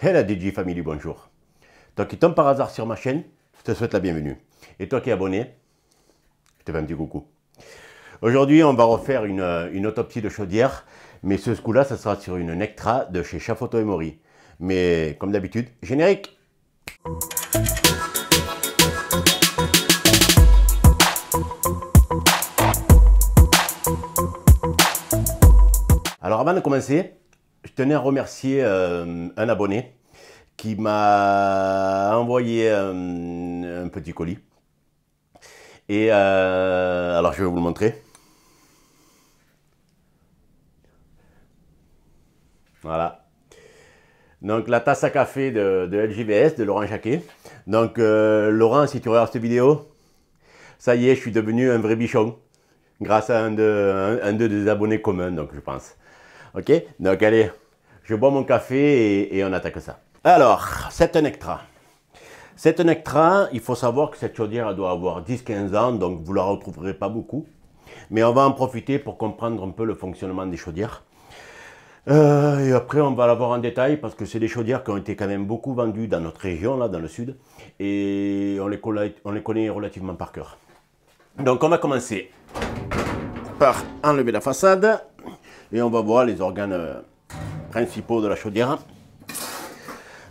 Hey la DJ Family, bonjour. Toi qui tombes par hasard sur ma chaîne, je te souhaite la bienvenue. Et toi qui es abonné, je te fais un petit coucou. Aujourd'hui, on va refaire une, euh, autopsie de chaudière, mais ce coup-là, ça sera sur une Nectra de chez Chafoto et Mori. Mais comme d'habitude, générique Alors avant de commencer, je tenais à remercier euh, un abonné qui m'a envoyé euh, un petit colis. Et euh, alors je vais vous le montrer. Voilà. Donc la tasse à café de, de LGBS, de Laurent Jacquet. Donc Laurent, si tu regardes cette vidéo, ça y est, je suis devenu un vrai bichon. Grâce à un de, un, des abonnés communs, donc je pense. Ok Donc allez, je bois mon café et, on attaque ça. Alors, c'est un extra. C'est un extra, il faut savoir que cette chaudière doit avoir 10-15 ans, donc vous ne la retrouverez pas beaucoup. Mais on va en profiter pour comprendre un peu le fonctionnement des chaudières. Euh, et après, on va la voir en détail parce que c'est des chaudières qui ont été quand même beaucoup vendues dans notre région, là, dans le sud. Et on les, on les connaît relativement par cœur. Donc, on va commencer par enlever la façade. Et on va voir les organes euh, principaux de la chaudière.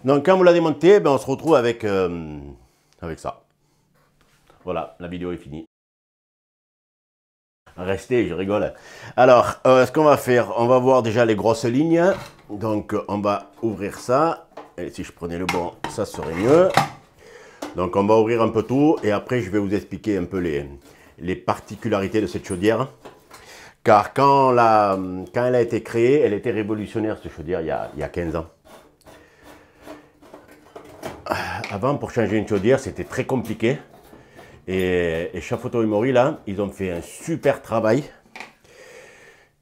Donc quand vous la démontez, ben, on se retrouve avec, euh, avec ça. Voilà, la vidéo est finie. Restez, je rigole. Alors, euh, ce qu'on va faire, on va voir déjà les grosses lignes. Donc, on va ouvrir ça. Et si je prenais le bon, ça serait mieux. Donc, on va ouvrir un peu tout. Et après, je vais vous expliquer un peu les particularités de cette chaudière. Car quand, elle a été créée, elle était révolutionnaire, je chaudière, il y a, 15 ans. Avant, pour changer une chaudière, c'était très compliqué. Et, et Chafoto et Mori, là, ils ont fait un super travail.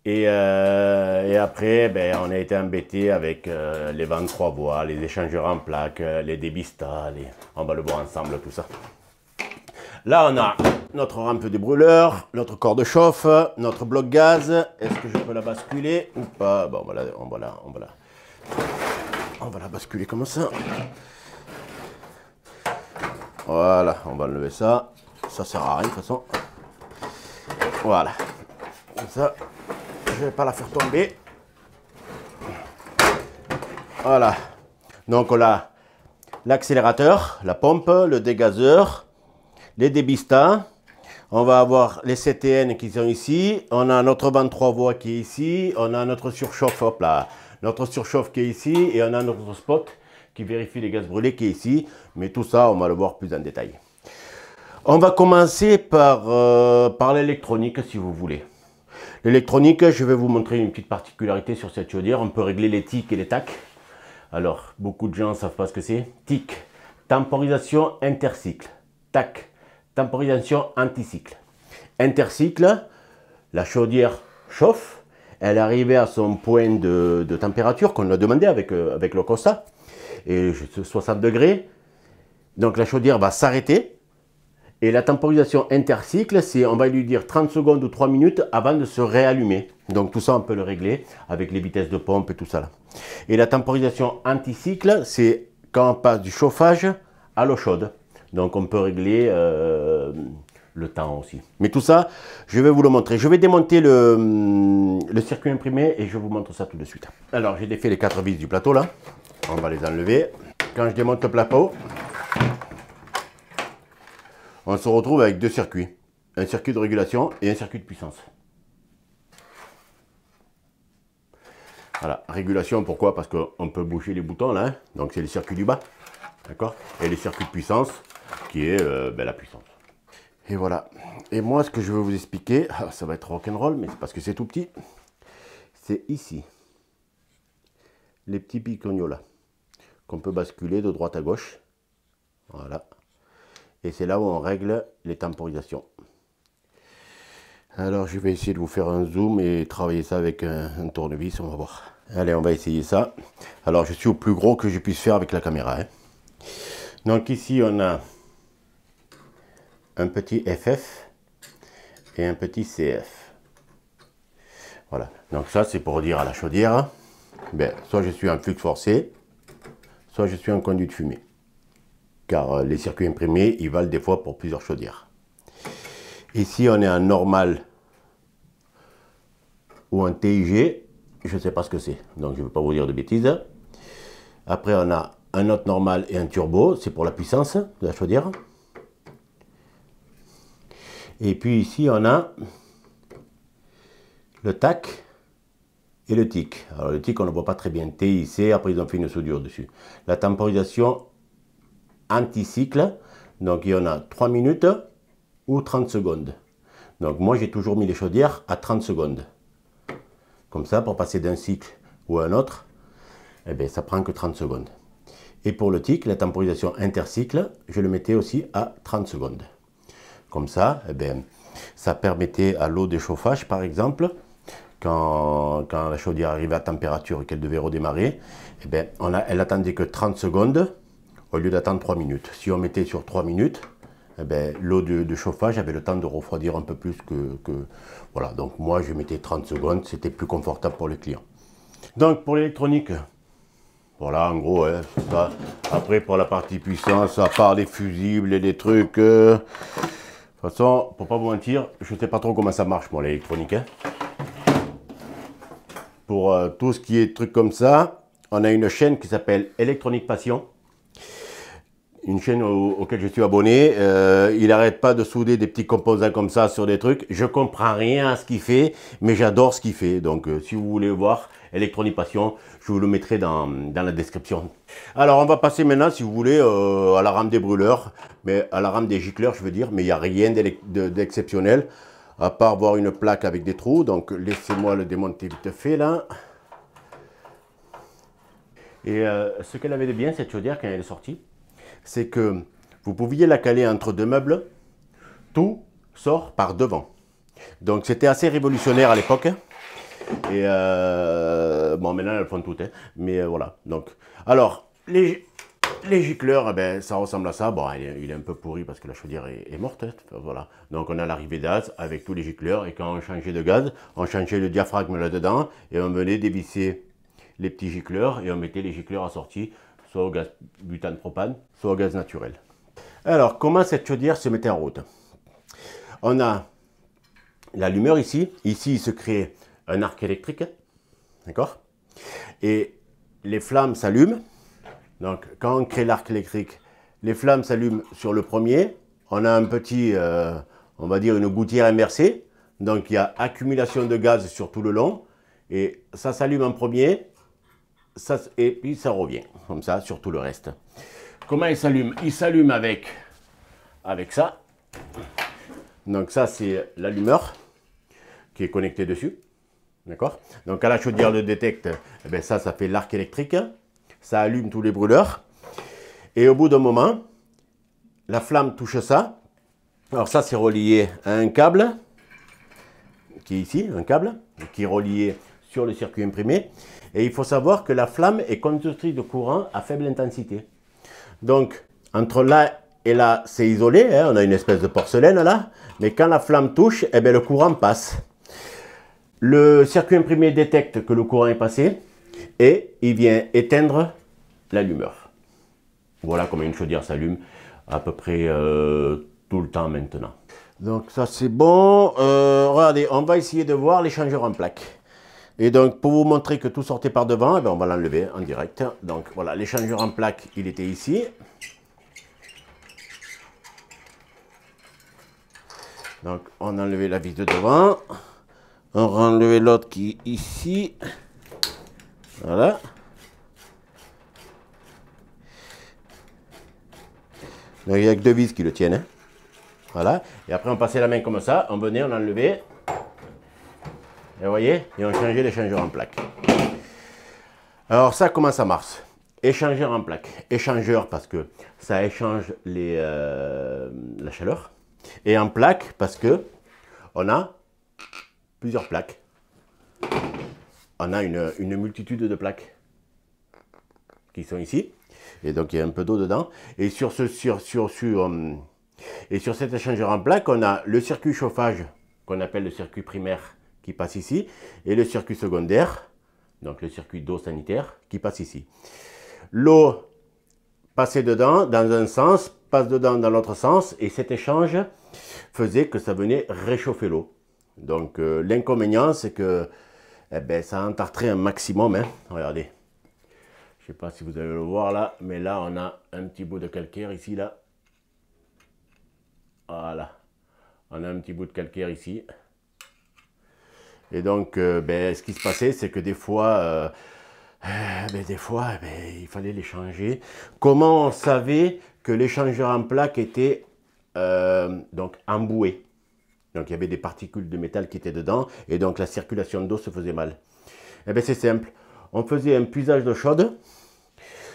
Et, euh, après, ben, on a été embêté avec euh, les 23 voies, les échangeurs en plaques, euh, les débistas, les... on va le voir ensemble, tout ça. Là, on a notre rampe de brûleur, notre corps de chauffe, notre bloc gaz. Est-ce que je peux la basculer ou pas Bon, voilà, on va la, on va basculer comme ça. Voilà, on va enlever ça. Ça sert à rien de toute façon. Voilà. Comme ça, je ne vais pas la faire tomber. Voilà. Donc on a l'accélérateur, la pompe, le dégazeur, les On va avoir les CTN qui sont ici. On a notre 23 3 voies qui est ici. On a notre surchauffe, hop là, notre surchauffe qui est ici. Et on a notre spot qui vérifie les gaz brûlés qui est ici. Mais tout ça, on va le voir plus en détail. On va commencer par, euh, par l'électronique si vous voulez. L'électronique, je vais vous montrer une petite particularité sur cette chaudière. On peut régler les tics et les TAC. Alors, beaucoup de gens ne savent pas ce que c'est. Tic, temporisation intercycle. Tac, temporisation anticycle. Intercycle, la chaudière chauffe, elle arrivait à son point de, température qu'on a demandé avec, euh, avec le constat, et 60 degrés. Donc la chaudière va s'arrêter. Et la temporisation intercycle, c'est on va lui dire 30 secondes ou 3 minutes avant de se réallumer. Donc tout ça, on peut le régler avec les vitesses de pompe et tout ça. Là. Et la temporisation anticycle, c'est quand on passe du chauffage à l'eau chaude. Donc on peut régler euh, le temps aussi. Mais tout ça, je vais vous le montrer. Je vais démonter hum, le, circuit imprimé et je vous montre ça tout de suite. Alors j'ai défait les quatre vis du plateau là. On va les enlever. Quand je démonte le plateau, on se retrouve avec deux circuits. Un circuit de régulation et un circuit de puissance. Voilà, régulation, pourquoi Parce qu'on peut bouger les boutons là, hein. donc c'est le circuit du bas, d'accord Et le circuit de puissance, qui est euh, ben, la puissance. Et voilà. Et moi, ce que je veux vous expliquer, ah, ça va être rock'n'roll, mais c'est parce que c'est tout petit, c'est ici, les petits picognolas là, qu'on peut basculer de droite à gauche. Voilà. Et c'est là où on règle les temporisations. Alors, je vais essayer de vous faire un zoom et travailler ça avec un, tournevis, on va voir. Allez, on va essayer ça. Alors, je suis au plus gros que je puisse faire avec la caméra. Hein. Donc ici, on a un petit FF et un petit CF. Voilà, donc ça c'est pour dire à la chaudière, ben, soit je suis un flux forcé, soit je suis un conduit de fumée. Car euh, les circuits imprimés, ils valent des fois pour plusieurs chaudières. Ici on est un normal ou un TIG, je ne sais pas ce que c'est, donc je ne vais pas vous dire de bêtises. Après on a un autre normal et un turbo, c'est pour la puissance de la chaudière. Et puis ici, on a le tac et le tic. Alors le tic, on ne voit pas très bien. TIC, après ils ont fait une soudure dessus. La temporisation anti-cycle, donc il y en a 3 minutes ou 30 secondes. Donc moi, j'ai toujours mis les chaudières à 30 secondes. Comme ça, pour passer d'un cycle ou un autre, eh bien, ça prend que 30 secondes. Et pour le tic, la temporisation intercycle, je le mettais aussi à 30 secondes ça, eh ben, ça permettait à l'eau de chauffage, par exemple, quand, quand, la chaudière arrivait à température et qu'elle devait redémarrer, et eh ben on a, elle attendait que 30 secondes au lieu d'attendre 3 minutes. Si on mettait sur 3 minutes, eh ben l'eau de, chauffage avait le temps de refroidir un peu plus que, Voilà, donc moi je mettais 30 secondes, c'était plus confortable pour le client. Donc pour l'électronique, voilà en gros, hein, après pour la partie puissance, à part les fusibles et les trucs... Euh, toute façon, pour pas vous mentir, je ne sais pas trop comment ça marche, moi, l'électronique. Hein. Pour euh, tout ce qui est trucs comme ça, on a une chaîne qui s'appelle Electronique Passion. Une chaîne auquel je suis abonné. Euh, il n'arrête pas de souder des petits composants comme ça sur des trucs. Je comprends rien à ce qu'il fait, mais j'adore ce qu'il fait. Donc, euh, si vous voulez voir Electronique Passion, je vous le mettrai dans, la description. Alors, on va passer maintenant, si vous voulez, euh, à la rame des brûleurs, mais à la rame des gicleurs, je veux dire, mais il n'y a rien d'exceptionnel, à part avoir une plaque avec des trous. Donc, laissez-moi le démonter vite fait, là. Et euh, ce qu'elle avait de bien, cette chaudière, quand elle est sortie, c'est que vous pouviez la caler entre deux meubles, tout sort par devant. Donc c'était assez révolutionnaire à l'époque. Hein. Et euh, bon, maintenant, elles font tout, hein. Mais euh, voilà. Donc, alors, les, gicleurs, eh ben, ça ressemble à ça. Bon, il est, un peu pourri parce que la chaudière est, est morte. Hein. Voilà. Donc, on a l'arrivée d'as avec tous les gicleurs. Et quand on changeait de gaz, on changeait le diaphragme là-dedans. Et on venait dévisser les petits gicleurs. Et on mettait les gicleurs assortis, soit au gaz butane propane, soit au gaz naturel. Alors, comment cette chaudière se mettait en route On a l'allumeur ici. Ici, il se crée un arc électrique. D'accord Et les flammes s'allument. Donc, quand on crée l'arc électrique, les flammes s'allument sur le premier. On a un petit, euh, on va dire, une gouttière inversée. Donc, il y a accumulation de gaz sur tout le long. Et ça s'allume en premier. et puis, ça revient, comme ça, sur tout le reste. Comment il s'allume Il s'allume avec, avec ça. Donc, ça, c'est l'allumeur qui est connecté dessus. D'accord Donc à la chaudière le détecte, eh ben, ça, ça fait l'arc électrique. Ça allume tous les brûleurs. Et au bout d'un moment, la flamme touche ça. Alors ça, c'est relié à un câble, qui est ici, un câble, qui est relié sur le circuit imprimé. Et il faut savoir que la flamme est constituée de courant à faible intensité. Donc, entre là et là, c'est isolé, hein. on a une espèce de porcelaine là, mais quand la flamme touche, eh ben, le courant passe. Le circuit imprimé détecte que le courant est passé et il vient éteindre l'allumeur. Voilà comment une chaudière s'allume à peu près euh, tout le temps maintenant. Donc ça c'est bon. Euh, regardez, on va essayer de voir l'échangeur en plaque. Et donc pour vous montrer que tout sortait par devant, eh ben, on va l'enlever en direct. Donc voilà, l'échangeur en plaque, il était ici. Donc on a enlevé la vis de devant. On va enlever l'autre qui est ici. Voilà. Donc, il n'y a que deux vis qui le tiennent. Hein. Voilà. Et après, on passait la main comme ça. On venait, on enlevait. Et vous voyez Et on changeait l'échangeur en plaque. Alors, ça, comment ça marche Échangeur en plaque. Échangeur parce que ça échange les, euh, la chaleur. Et en plaque parce que on a plusieurs plaques. On a une, multitude de plaques qui sont ici. Et donc il y a un peu d'eau dedans. Et sur, ce, sur, sur, sur, euh, et sur cet échangeur en plaques, on a le circuit chauffage, qu'on appelle le circuit primaire, qui passe ici, et le circuit secondaire, donc le circuit d'eau sanitaire, qui passe ici. L'eau passait dedans, dans un sens, passe dedans dans l'autre sens, et cet échange faisait que ça venait réchauffer l'eau. Donc euh, l'inconvénient, c'est que eh ben, ça entartrait un maximum. Hein. Regardez. Je ne sais pas si vous allez le voir là, mais là on a un petit bout de calcaire ici là. Voilà. On a un petit bout de calcaire ici. Et donc, euh, ben, ce qui se passait, c'est que des fois, euh, eh ben, des fois, eh ben, il fallait les changer. Comment on savait que l'échangeur en plaque était donc emboué donc il y avait des particules de métal qui étaient dedans et donc la circulation d'eau se faisait mal. Eh bien c'est simple, on faisait un puisage d'eau chaude.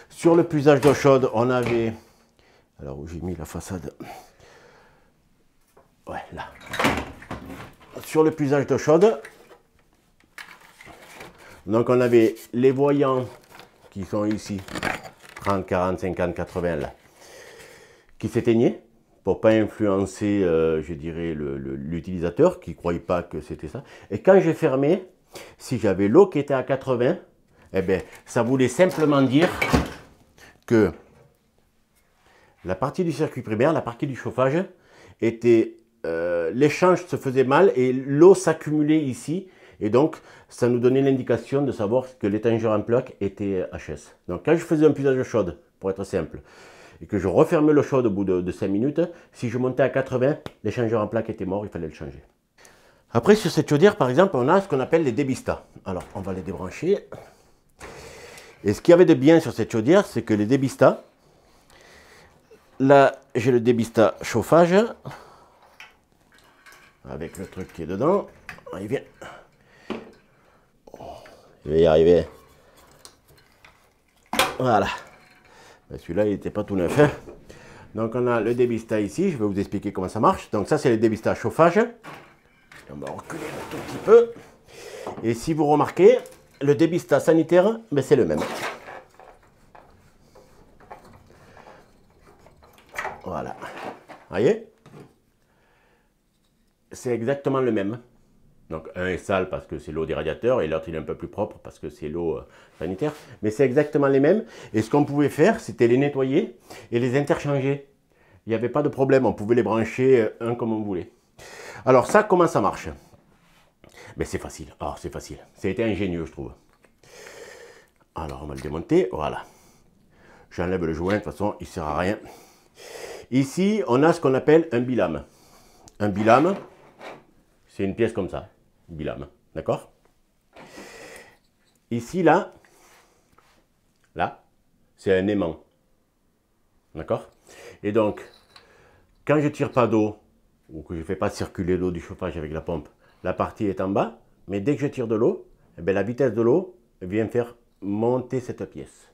Sur le puisage d'eau chaude, on avait... Alors où j'ai mis la façade Ouais, là. Sur le puisage d'eau chaude, donc on avait les voyants qui sont ici, 30, 40, 50, 80 là, qui s'éteignaient pour pas influencer, euh, je dirais, l'utilisateur qui ne croyait pas que c'était ça. Et quand j'ai fermé, si j'avais l'eau qui était à 80, eh bien, ça voulait simplement dire que la partie du circuit primaire, la partie du chauffage, était euh, l'échange se faisait mal et l'eau s'accumulait ici. Et donc, ça nous donnait l'indication de savoir que l'étangère en plaque était HS. Donc, quand je faisais un puisage chaude, pour être simple, et que je refermais le chaud au bout de, 5 minutes, si je montais à 80, l'échangeur en plaque était mort, il fallait le changer. Après, sur cette chaudière, par exemple, on a ce qu'on appelle les débistas. Alors, on va les débrancher. Et ce qu'il y avait de bien sur cette chaudière, c'est que les débistas, là, j'ai le débista chauffage, avec le truc qui est dedans. Il vient. Oh, il va y arriver. Voilà. Ben, celui-là, il n'était pas tout neuf. Hein. Donc on a le débista ici, je vais vous expliquer comment ça marche. Donc ça c'est le débista chauffage. On va reculer un tout petit peu. Et si vous remarquez, le débista sanitaire, mais ben, c'est le même. Voilà. Vous voyez C'est exactement le même. Donc un est sale parce que c'est l'eau des radiateurs et l'autre il est un peu plus propre parce que c'est l'eau euh, sanitaire. Mais c'est exactement les mêmes. Et ce qu'on pouvait faire, c'était les nettoyer et les interchanger. Il n'y avait pas de problème, on pouvait les brancher euh, un comme on voulait. Alors ça, comment ça marche Mais ben, c'est facile, ah, c'est facile. C'était ingénieux, je trouve. Alors on va le démonter, voilà. J'enlève le joint, de toute façon, il ne sert à rien. Ici, on a ce qu'on appelle un bilame. Un bilame, c'est une pièce comme ça bilame, D'accord Ici, là, là, c'est un aimant. D'accord Et donc, quand je ne tire pas d'eau, ou que je ne fais pas circuler l'eau du chauffage avec la pompe, la partie est en bas, mais dès que je tire de l'eau, eh ben, la vitesse de l'eau vient faire monter cette pièce.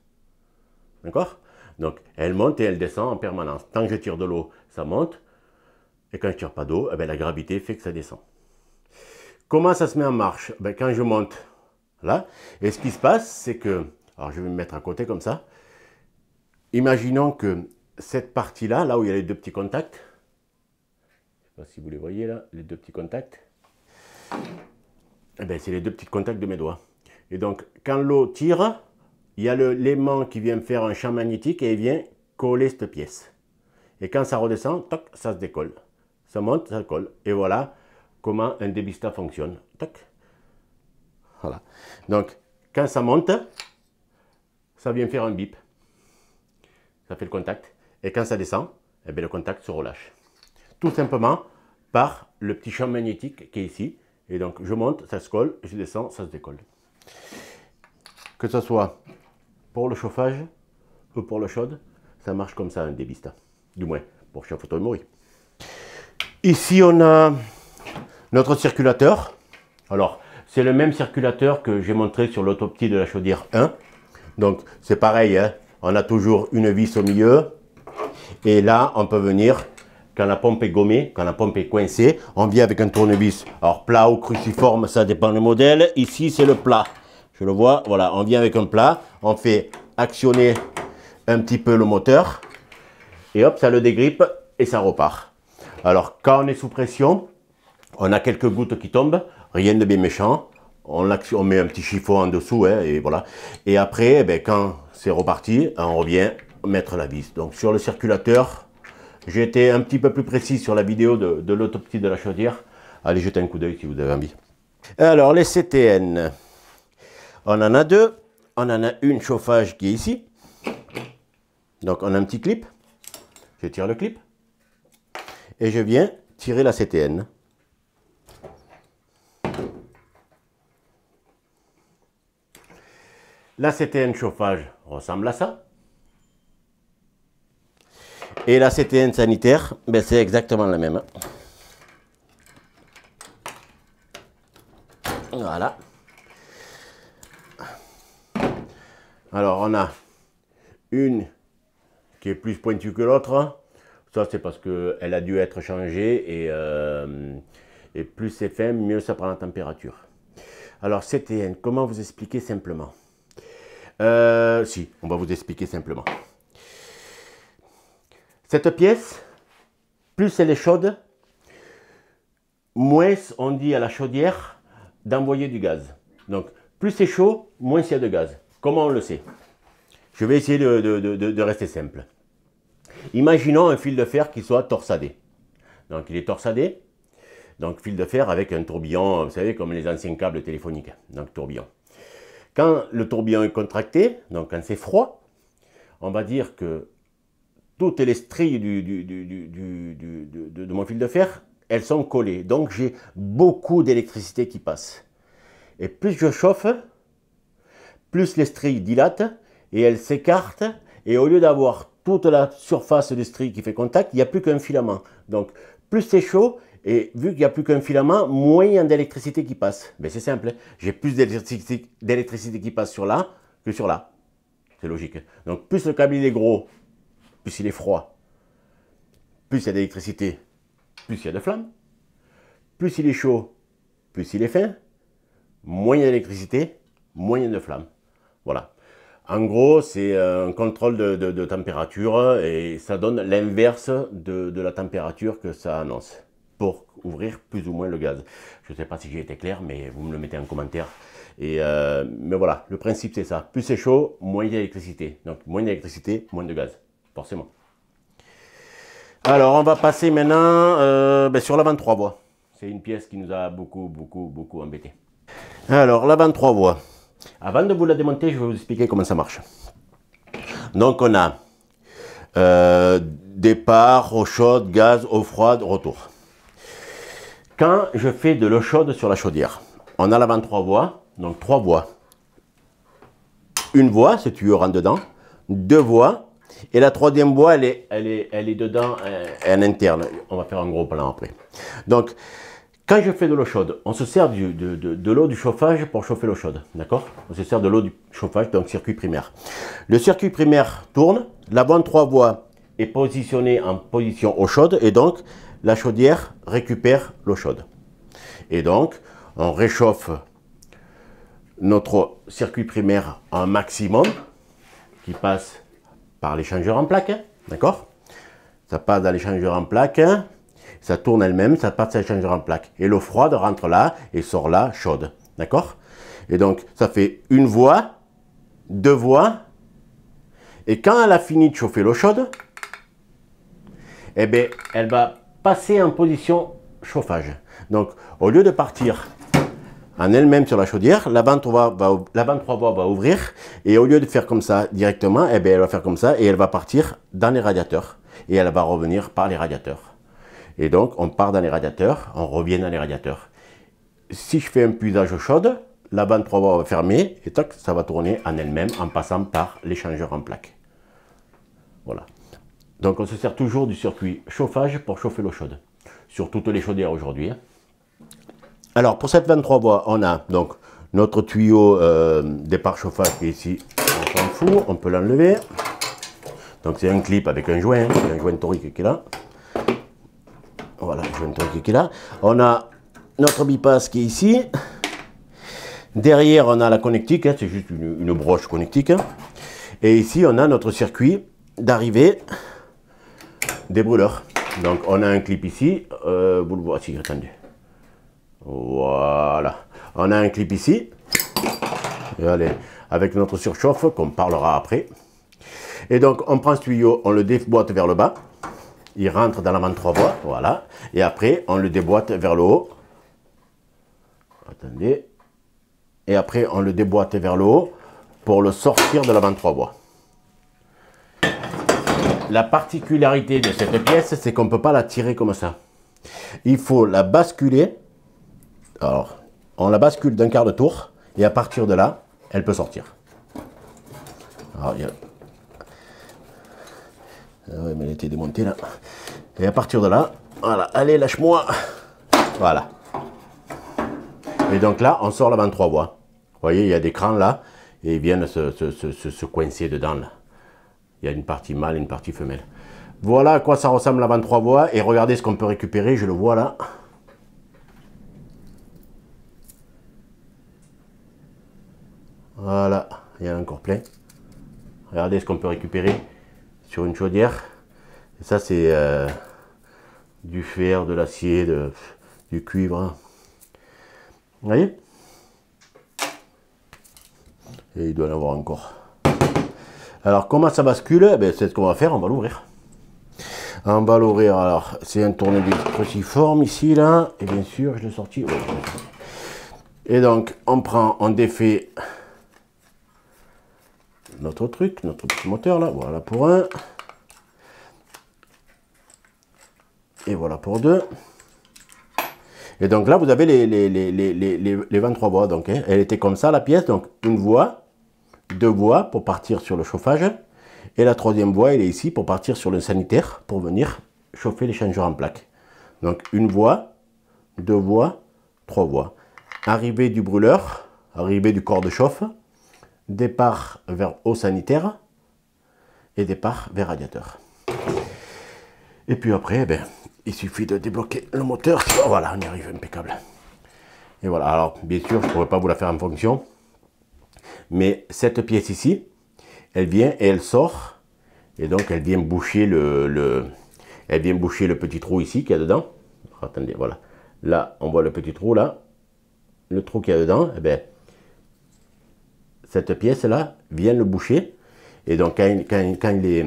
D'accord Donc, elle monte et elle descend en permanence. Tant que je tire de l'eau, ça monte, et quand je ne tire pas d'eau, eh ben, la gravité fait que ça descend. Comment ça se met en marche ben, Quand je monte là, et ce qui se passe, c'est que, alors je vais me mettre à côté comme ça, imaginons que cette partie-là, là où il y a les deux petits contacts, je ne sais pas si vous les voyez là, les deux petits contacts, eh ben, c'est les deux petits contacts de mes doigts. Et donc, quand l'eau tire, il y a l'aimant qui vient faire un champ magnétique et il vient coller cette pièce. Et quand ça redescend, toc, ça se décolle. Ça monte, ça colle. Et voilà, comment un débista fonctionne. Voilà. Donc, quand ça monte, ça vient faire un bip. Ça fait le contact. Et quand ça descend, eh ben, le contact se relâche. Tout simplement par le petit champ magnétique qui est ici. Et donc, je monte, ça se colle, je descends, ça se décolle. Que ce soit pour le chauffage ou pour le chaude, ça marche comme ça un débista. Du moins, pour chauffe mori. Ici, on a notre circulateur, alors c'est le même circulateur que j'ai montré sur l'autopsie de la chaudière 1. Donc c'est pareil, hein. on a toujours une vis au milieu. Et là, on peut venir, quand la pompe est gommée, quand la pompe est coincée, on vient avec un tournevis. Alors plat ou cruciforme, ça dépend du modèle. Ici, c'est le plat. Je le vois, voilà, on vient avec un plat, on fait actionner un petit peu le moteur. Et hop, ça le dégrippe et ça repart. Alors, quand on est sous pression, on a quelques gouttes qui tombent, rien de bien méchant. On, met un petit chiffon en dessous, hein, et voilà. Et après, eh ben, quand c'est reparti, on revient mettre la vis. Donc sur le circulateur, j'ai été un petit peu plus précis sur la vidéo de, de l'autopsie de la chaudière. Allez jetez un coup d'œil si vous avez envie. Alors les CTN, on en a deux. On en a une chauffage qui est ici. Donc on a un petit clip. Je tire le clip. Et je viens tirer la CTN. La CTN chauffage ressemble à ça. Et la CTN sanitaire, ben, c'est exactement la même. Voilà. Alors, on a une qui est plus pointue que l'autre. Ça, c'est parce qu'elle a dû être changée. Et, euh, et plus c'est fin, mieux ça prend la température. Alors, CTN, comment vous expliquer simplement euh, si, on va vous expliquer simplement. Cette pièce, plus elle est chaude, moins on dit à la chaudière d'envoyer du gaz. Donc, plus c'est chaud, moins il y a de gaz. Comment on le sait Je vais essayer de, de, rester simple. Imaginons un fil de fer qui soit torsadé. Donc, il est torsadé. Donc, fil de fer avec un tourbillon, vous savez, comme les anciens câbles téléphoniques. Donc, tourbillon. Quand le tourbillon est contracté, donc quand c'est froid, on va dire que toutes les stries de mon fil de fer, elles sont collées. Donc j'ai beaucoup d'électricité qui passe. Et plus je chauffe, plus les stries dilatent et elles s'écartent. Et au lieu d'avoir toute la surface des stries qui fait contact, il n'y a plus qu'un filament. Donc plus c'est chaud et vu qu'il n'y a plus qu'un filament, moins d'électricité qui passe. Mais ben, c'est simple, hein. j'ai plus d'électricité qui passe sur là que sur là. C'est logique. Donc plus le câble est gros, plus il est froid, plus il y a d'électricité, plus il y a de flammes. Plus il est chaud, plus il est fin, moins d'électricité, moins de flammes. Voilà. En gros, c'est euh, un contrôle de, température et ça donne l'inverse de la température que ça annonce pour ouvrir plus ou moins le gaz. Je ne sais pas si j'ai été clair, mais vous me le mettez en commentaire. Et euh, mais voilà, le principe c'est ça. Plus c'est chaud, moins il y a d'électricité. Donc moins d'électricité, moins de gaz, forcément. Alors on va passer maintenant euh, ben, sur l'avant 3 voies. C'est une pièce qui nous a beaucoup, beaucoup, beaucoup embêté. Alors l'avant 3 voies. Avant de vous la démonter, je vais vous expliquer comment ça marche. Donc on a euh, départ, eau chaude, gaz, eau froide, retour. Quand je fais de l'eau chaude sur la chaudière, on a l'avant trois voies, donc trois voies. Une voie, c'est tuyau rentre dedans, deux voies, et la troisième voie, elle est, elle est, elle est dedans, elle, euh, est interne. On va faire un gros plan après. Donc, quand je fais de l'eau chaude, on se sert de, l'eau du chauffage pour chauffer l'eau chaude, d'accord On se sert de l'eau du chauffage, donc circuit primaire. Le circuit primaire tourne, l'avant trois voies est positionné en position eau chaude, et donc la chaudière récupère l'eau chaude. Et donc, on réchauffe notre circuit primaire en maximum, qui passe par l'échangeur en plaque, d'accord Ça passe à l'échangeur en plaque, ça tourne elle-même, ça passe à l'échangeur en plaque. Et l'eau froide rentre là et sort là, chaude, d'accord Et donc, ça fait une voie, deux voies, et quand elle a fini de chauffer l'eau chaude, eh bien, elle va passer en position chauffage. Donc, au lieu de partir en elle-même sur la chaudière, la bande 3 va, va ouvrir et au lieu de faire comme ça directement, eh bien, elle va faire comme ça et elle va partir dans les radiateurs et elle va revenir par les radiateurs. Et donc, on part dans les radiateurs, on revient dans les radiateurs. Si je fais un puisage chaude, la bande 3 voies va fermer et toc, ça va tourner en elle-même en passant par l'échangeur en plaque. Voilà. Donc on se sert toujours du circuit chauffage pour chauffer l'eau chaude, sur toutes les chaudières aujourd'hui. Hein. Alors pour cette 23 voies, on a donc notre tuyau euh, départ chauffage qui est ici on four, on peut l'enlever. Donc c'est un clip avec un joint, hein. un joint torique qui est là. Voilà, un joint torique qui est là. On a notre bypass qui est ici. Derrière, on a la connectique, hein. c'est juste une, broche connectique. Et ici, on a notre circuit d'arrivée des Donc on a un clip ici, euh, vous le voyez, attendez. Voilà. On a un clip ici. allez, avec notre surchauffe qu'on parlera après. Et donc on prend ce tuyau, on le déboîte vers le bas. Il rentre dans la vanne trois voies, voilà. Et après, on le déboîte vers le haut. Attendez. Et après, on le déboîte vers le haut pour le sortir de la vanne trois voies. La particularité de cette pièce, c'est qu'on ne peut pas la tirer comme ça. Il faut la basculer. Alors, on la bascule d'un quart de tour et à partir de là, elle peut sortir. Alors, il y a... Ah mais elle était démontée là. Et à partir de là, voilà, allez, lâche-moi. Voilà. Et donc là, on sort la trois voies. Vous voyez, il y a des crans là et ils viennent se, se, se coincer dedans là. Il y a une partie mâle et une partie femelle. Voilà à quoi ça ressemble la 23 voies. Et regardez ce qu'on peut récupérer. Je le vois là. Voilà. Il y en a encore plein. Regardez ce qu'on peut récupérer sur une chaudière. ça, c'est euh, du fer, de l'acier, du cuivre. Vous voyez Et il doit en avoir encore. Alors comment ça bascule eh ben, C'est ce qu'on va faire, on va l'ouvrir. On va l'ouvrir, alors c'est un de cruciforme ici, là, et bien sûr je l'ai sorti. Et donc on prend, on défait notre truc, notre petit moteur là, voilà pour un. Et voilà pour deux. Et donc là, vous avez les, les, 23 voies, Donc, hein. Elle était comme ça, la pièce. Donc, une voie, deux voies pour partir sur le chauffage. Et la troisième voie, elle est ici pour partir sur le sanitaire, pour venir chauffer l'échangeur en plaque. Donc une voie, deux voies, trois voies. Arrivée du brûleur, arrivée du corps de chauffe, départ vers eau sanitaire et départ vers radiateur. Et puis après, eh ben, il suffit de débloquer le moteur. voilà, on y arrive impeccable. Et voilà, alors bien sûr, je ne pourrais pas vous la faire en fonction. Mais cette pièce ici, elle vient et elle sort. Et donc, elle vient boucher le, elle vient boucher le petit trou ici qu'il y dedans. Attendez, voilà. Là, on voit le petit trou, là. Le trou qu'il y a dedans, et eh ben, cette pièce-là vient le boucher. Et donc, quand, quand, eh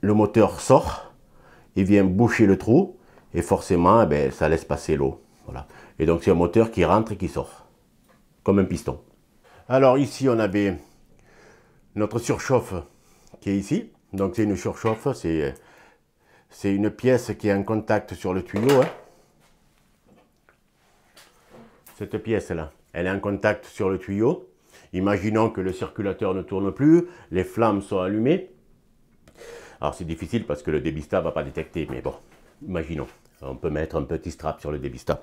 le moteur sort, il vient boucher le trou. Et forcément, eh ben, ça laisse passer l'eau. Voilà. Et donc, c'est un moteur qui rentre et qui sort. Comme un piston. Alors ici, on avait notre surchauffe qui est ici. Donc c'est une surchauffe, c'est une pièce qui est en contact sur le tuyau. Hein. Cette pièce-là, elle est en contact sur le tuyau. Imaginons que le circulateur ne tourne plus, les flammes sont allumées. Alors c'est difficile parce que le débista ne va pas détecter, mais bon, imaginons. On peut mettre un petit strap sur le débista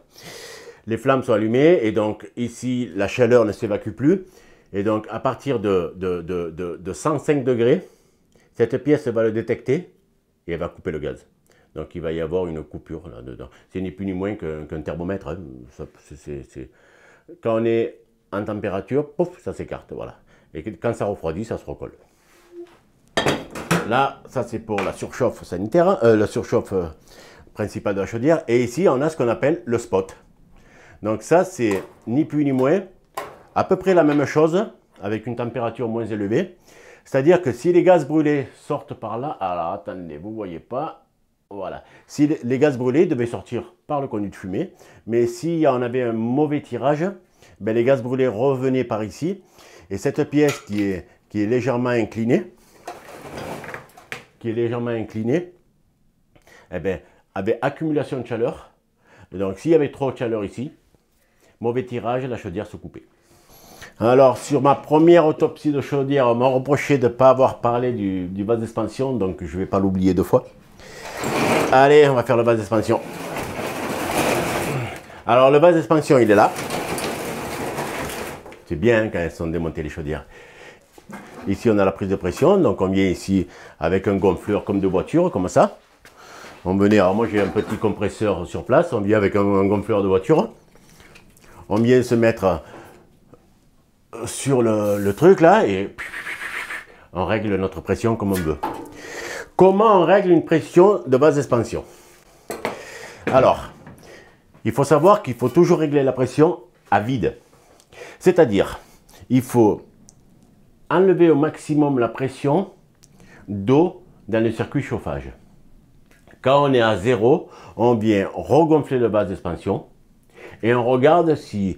les flammes sont allumées et donc ici la chaleur ne s'évacue plus. Et donc à partir de, 105 degrés, cette pièce va le détecter et elle va couper le gaz. Donc il va y avoir une coupure là-dedans. ce n'est plus ni moins qu'un thermomètre. Hein. Quand on est en température, pouf, ça s'écarte. Voilà. Et quand ça refroidit, ça se recolle. Là, ça c'est pour la surchauffe sanitaire, euh, la surchauffe euh, principale de la chaudière. Et ici, on a ce qu'on appelle le spot. Donc ça, c'est ni plus ni moins à peu près la même chose avec une température moins élevée. C'est-à-dire que si les gaz brûlés sortent par là, alors attendez, vous ne voyez pas, voilà. Si les gaz brûlés devaient sortir par le conduit de fumée, mais s'il y en avait un mauvais tirage, ben les gaz brûlés revenaient par ici. Et cette pièce qui est, qui est légèrement inclinée, qui est légèrement inclinée, eh ben, avait accumulation de chaleur. donc s'il y avait trop de chaleur ici, Mauvais tirage, la chaudière se coupait. Alors, sur ma première autopsie de chaudière, on m'a reproché de ne pas avoir parlé du, du d'expansion, donc je ne vais pas l'oublier deux fois. Allez, on va faire le vase d'expansion. Alors, le vase d'expansion, il est là. C'est bien hein, quand elles sont démontées, les chaudières. Ici, on a la prise de pression, donc on vient ici avec un gonfleur comme de voiture, comme ça. On venait, alors moi j'ai un petit compresseur sur place, on vient avec un gonfleur de voiture on vient se mettre euh, sur le, truc là et on règle notre pression comme on veut. Comment on règle une pression de base d'expansion Alors, il faut savoir qu'il faut toujours régler la pression à vide. C'est-à-dire, il faut enlever au maximum la pression d'eau dans le circuit chauffage. Quand on est à zéro, on vient regonfler la base d'expansion et on regarde si,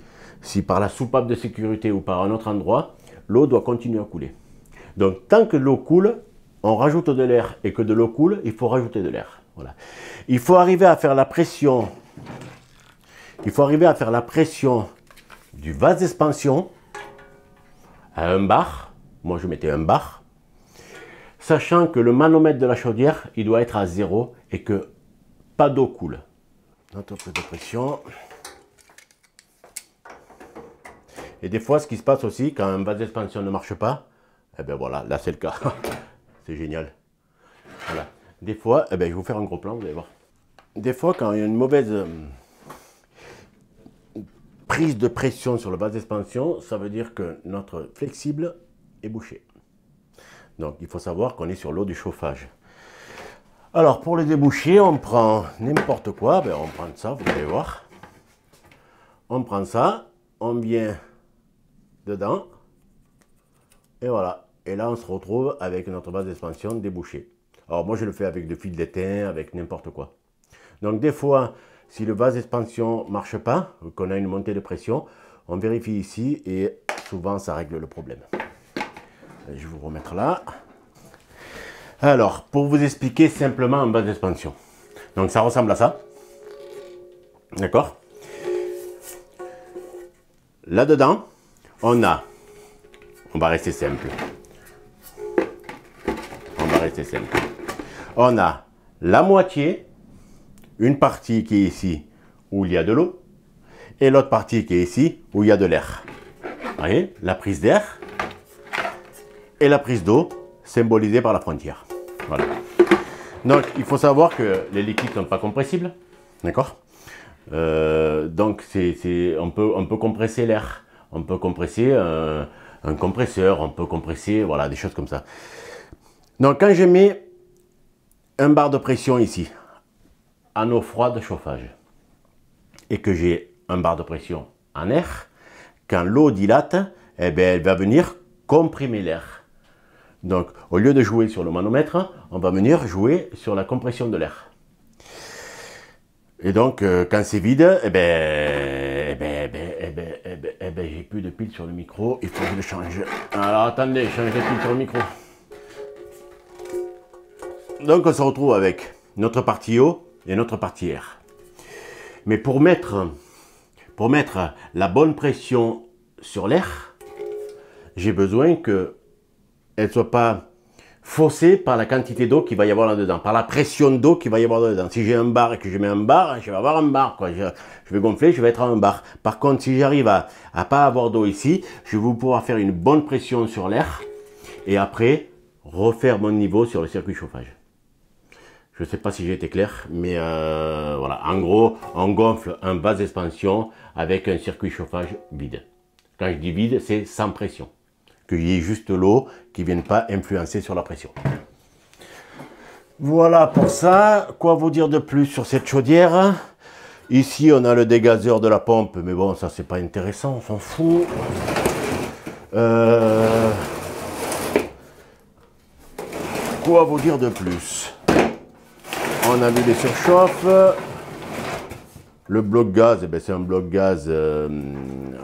par la soupape de sécurité ou par un autre endroit, l'eau doit continuer à couler. Donc tant que l'eau coule, on rajoute de l'air et que de l'eau coule, il faut rajouter de l'air. Voilà. Il faut arriver à faire la pression. Il faut arriver à faire la pression du vase d'expansion à un bar. Moi, je mettais un bar. Sachant que le manomètre de la chaudière, il doit être à zéro et que pas d'eau coule. Notre de pression. Et des fois, ce qui se passe aussi, quand un vase d'expansion ne marche pas, eh bien voilà, là c'est le cas. c'est génial. Voilà. Des fois, eh bien je vais vous faire un gros plan, vous allez voir. Des fois, quand il y a une mauvaise euh, prise de pression sur le vase d'expansion, ça veut dire que notre flexible est bouché. Donc, il faut savoir qu'on est sur l'eau du chauffage. Alors, pour le déboucher, on prend n'importe quoi. Ben, on prend ça, vous allez voir. On prend ça, on vient dedans. Et voilà. Et là, on se retrouve avec notre base d'expansion débouchée. Alors moi, je le fais avec le fil d'étain, avec n'importe quoi. Donc des fois, si le vase d'expansion ne marche pas, qu'on a une montée de pression, on vérifie ici et souvent, ça règle le problème. Je vais vous remettre là. Alors, pour vous expliquer simplement un base d'expansion. Donc ça ressemble à ça. D'accord Là-dedans, on a, on va rester simple. On va rester simple. On a la moitié, une partie qui est ici où il y a de l'eau, et l'autre partie qui est ici où il y a de l'air. Voyez, la prise d'air et la prise d'eau symbolisée par la frontière. Voilà. Donc il faut savoir que les liquides ne sont pas compressibles, d'accord euh, Donc on, peut, on peut compresser l'air, on peut compresser euh, un, compresseur, on peut compresser, voilà, des choses comme ça. Donc quand je mets un bar de pression ici, en eau froide chauffage, et que j'ai un bar de pression en air, quand l'eau dilate, eh bien, elle va venir comprimer l'air. Donc au lieu de jouer sur le manomètre, on va venir jouer sur la compression de l'air. Et donc, euh, quand c'est vide, eh ben, de pile sur le micro, il faut que je le change. Alors attendez, je change les pile sur le micro. Donc on se retrouve avec notre partie haut et notre partie air. Mais pour mettre, pour mettre la bonne pression sur l'air, j'ai besoin que elle soit pas faussé par la quantité d'eau qu'il va y avoir là-dedans, par la pression d'eau qu'il va y avoir là-dedans. Si j'ai un bar et que je mets un bar, je vais avoir un bar, Je, vais gonfler, je vais être à un bar. Par contre, si j'arrive à, à pas avoir d'eau ici, je vais pouvoir faire une bonne pression sur l'air et après refaire mon niveau sur le circuit chauffage. Je ne sais pas si j'ai été clair, mais euh, voilà. En gros, on gonfle un vase d'expansion avec un circuit chauffage vide. Quand je dis vide, c'est sans pression qu'il y ait juste l'eau qui ne vienne pas influencer sur la pression. Voilà pour ça. Quoi vous dire de plus sur cette chaudière Ici, on a le dégazeur de la pompe, mais bon, ça, c'est pas intéressant, on s'en fout. Euh, quoi vous dire de plus On a vu les surchauffes. Le bloc gaz, eh ben, c'est un bloc gaz euh,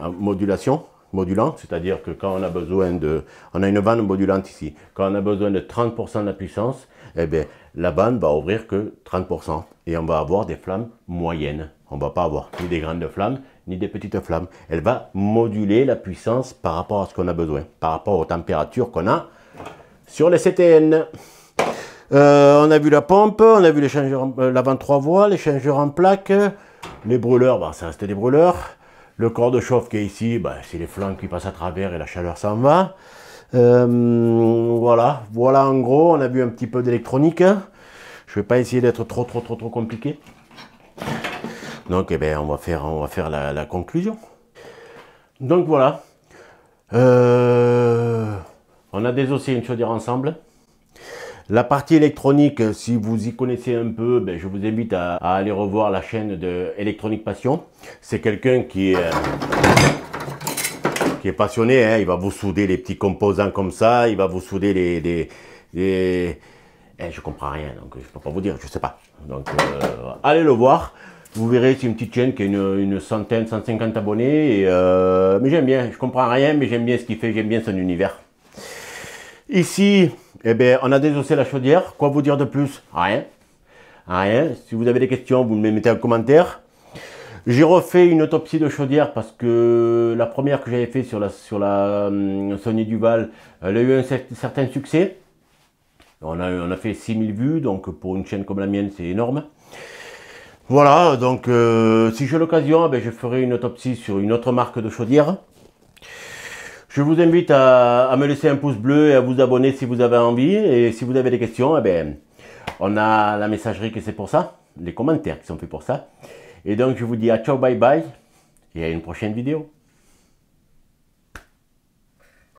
à modulation modulant, c'est-à-dire que quand on a besoin de... On a une vanne modulante ici. Quand on a besoin de 30% de la puissance, eh bien, la bande va ouvrir que 30%. Et on va avoir des flammes moyennes. On ne va pas avoir ni des grandes flammes, ni des petites flammes. Elle va moduler la puissance par rapport à ce qu'on a besoin, par rapport aux températures qu'on a sur les CTN. Euh, on a vu la pompe, on a vu euh, l'avant 3 voies, l'échangeur en plaques, les brûleurs, bon, ça reste des brûleurs. Le corps de chauffe qui est ici, ben, c'est les flancs qui passent à travers et la chaleur s'en va. Euh, voilà, voilà en gros, on a vu un petit peu d'électronique. Hein. Je ne vais pas essayer d'être trop trop trop trop compliqué. Donc eh ben, on va faire, on va faire la, conclusion. Donc voilà. Euh, on a désossé une dire ensemble. La partie électronique, si vous y connaissez un peu, ben, je vous invite à, aller revoir la chaîne de Electronic Passion. C'est quelqu'un qui est... Euh, passionné, hein. il va vous souder les petits composants comme ça, il va vous souder les... Je eh, je comprends rien, donc je peux pas vous dire, je ne sais pas. Donc euh, allez le voir, vous verrez, c'est une petite chaîne qui a une, centaine, 150 abonnés, euh, mais j'aime bien, je comprends rien, mais j'aime bien ce qu'il fait, j'aime bien son univers. Ici, eh ben, on a désossé la chaudière. Quoi vous dire de plus Rien. Rien. Si vous avez des questions, vous me mettez un commentaire. J'ai refait une autopsie de chaudière parce que la première que j'avais fait sur la, sur la euh, Sony Duval, elle a eu un certain succès. On a, fait 6000 vues, donc pour une chaîne comme la mienne, c'est énorme. Voilà, donc euh, si j'ai l'occasion, eh ben, je ferai une autopsie sur une autre marque de chaudière. Je vous invite à, me laisser un pouce bleu et à vous abonner si vous avez envie. Et si vous avez des questions, eh bien, on a la messagerie que c'est pour ça, les commentaires qui sont faits pour ça. Et donc, je vous dis à ciao, bye bye et à une prochaine vidéo.